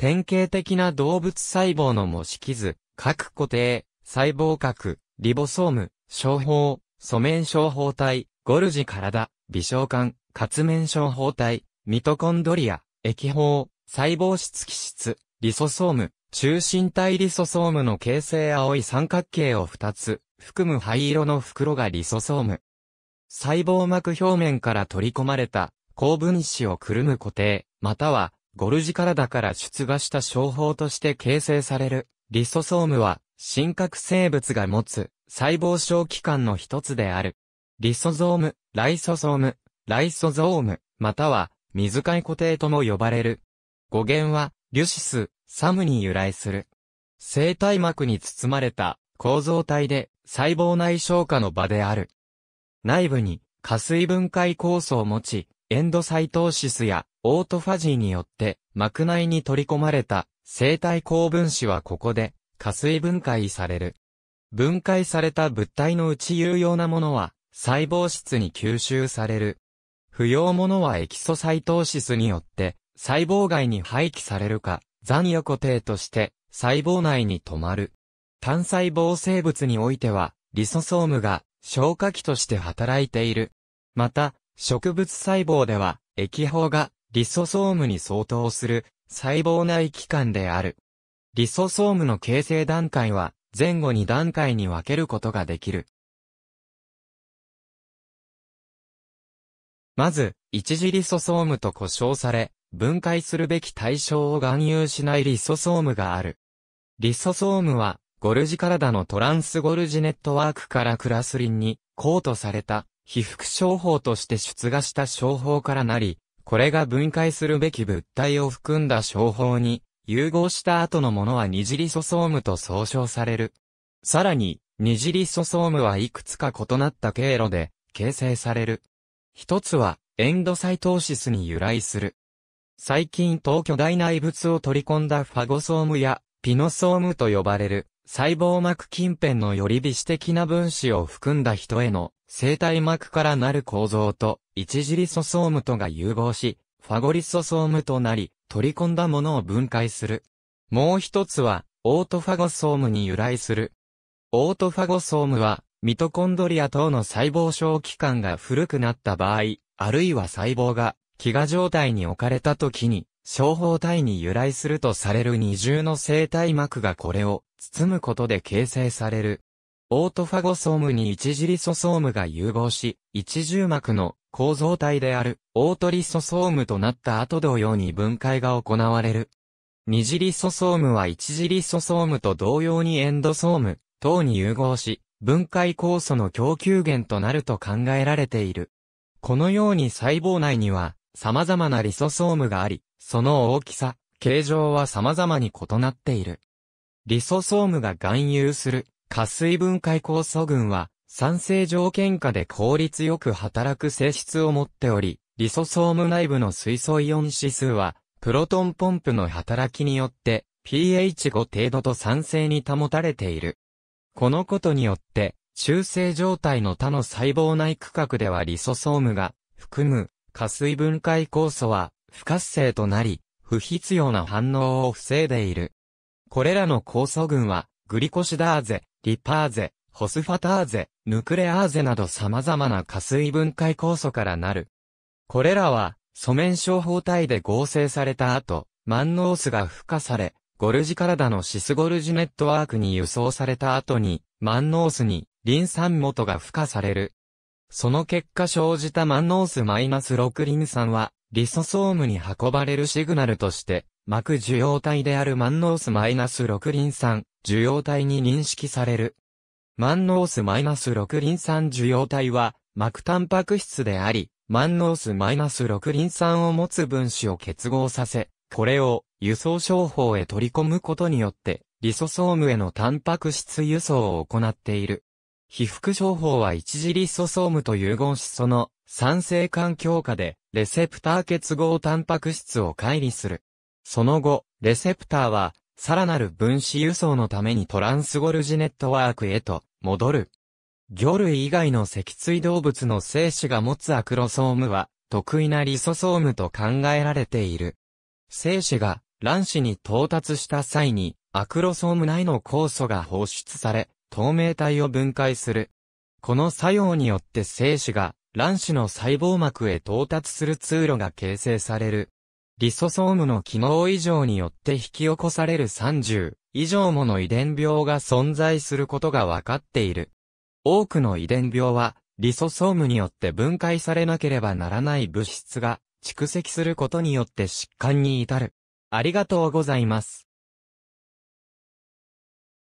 典型的な動物細胞の模式図、核固定、細胞核、リボソーム、小胞、素面小胞体、ゴルジ体、微小管、活面小胞体、ミトコンドリア、液胞、細胞質基質、リソソーム、中心体リソソームの形成青い三角形を2つ、含む灰色の袋がリソソーム。細胞膜表面から取り込まれた、高分子をくるむ固定、またはゴルジカラダから出芽した商法として形成される、リソソームは、真核生物が持つ、細胞小器官の一つである。リソゾーム、ライソソーム、ライソゾーム、または、水解固定とも呼ばれる。語源は、リュシス、サムに由来する。生体膜に包まれた構造体で細胞内消化の場である。内部に加水分解酵素を持ち、エンドサイトーシスやオートファジーによって膜内に取り込まれた生体高分子はここで加水分解される。分解された物体のうち有用なものは細胞質に吸収される。不要ものはエキソサイトーシスによって細胞外に廃棄されるか残余固定として細胞内に止まる。単細胞生物においてはリソソームが消化器として働いている。また、植物細胞では、液胞がリソソームに相当する細胞内器官である。リソソームの形成段階は前後2段階に分けることができる。まず、一次リソソームと呼称され、分解するべき対象を含有しないリソソームがある。リソソームは、ゴルジ体のトランスゴルジネットワークからクラスリンに、コートされた被覆商法として出荷した商法からなり、これが分解するべき物体を含んだ商法に、融合した後のものは二次リソソームと総称される。さらに、二次リソソームはいくつか異なった経路で形成される。一つは、エンドサイトーシスに由来する。最近東巨大内物を取り込んだファゴソームやピノソームと呼ばれる細胞膜近辺のより微視的な分子を含んだ人への生体膜からなる構造と、一次リソソームとが融合し、ファゴリソソームとなり、取り込んだものを分解する。もう一つは、オートファゴソームに由来する。オートファゴソームは、ミトコンドリア等の細胞小器官が古くなった場合、あるいは細胞が飢餓状態に置かれた時に、小胞体に由来するとされる二重の生体膜がこれを包むことで形成される。オートファゴソームに一次リソソームが融合し、一重膜の構造体であるオートリソソームとなった後同様に分解が行われる。二次リソソームは一次リソソームと同様にエンドソーム等に融合し、分解酵素の供給源となると考えられている。このように細胞内には様々なリソソームがあり、その大きさ、形状は様々に異なっている。リソソームが含有する加水分解酵素群は、酸性条件下で効率よく働く性質を持っており、リソソーム内部の水素イオン指数は、プロトンポンプの働きによって、pH5 程度と酸性に保たれている。このことによって、中性状態の他の細胞内区画ではリソソームが含む加水分解酵素は不活性となり、不必要な反応を防いでいる。これらの酵素群はグリコシダーゼ、リパーゼ、ホスファターゼ、ヌクレアーゼなど様々な加水分解酵素からなる。これらは、素面小胞体で合成された後、マンノースが付加され、ゴルジ体のシスゴルジネットワークに輸送された後に、マンノースに、リン酸元が付加される。その結果生じたマンイナス -6 リン酸は、リソソームに運ばれるシグナルとして、膜受容体であるマンノースマイナス -6 リン酸受容体に認識される。マンノースマイナス -6 リン酸受容体は、膜タンパク質であり、マンノースマイナス -6 リン酸を持つ分子を結合させ、これを輸送商法へ取り込むことによって、リソソームへのタンパク質輸送を行っている。被服商法は一次リソソームと融合しその酸性環境下でレセプター結合タンパク質を乖離する。その後、レセプターは、さらなる分子輸送のためにトランスゴルジネットワークへと戻る。魚類以外の脊椎動物の精子が持つアクロソームは、得意なリソソームと考えられている。精子が卵子に到達した際に、アクロソーム内の酵素が放出され、透明体を分解する。この作用によって精子が卵子の細胞膜へ到達する通路が形成される。リソソームの機能異常によって引き起こされる30以上もの遺伝病が存在することが分かっている。多くの遺伝病は、リソソームによって分解されなければならない物質が蓄積することによって疾患に至る。ありがとうございます。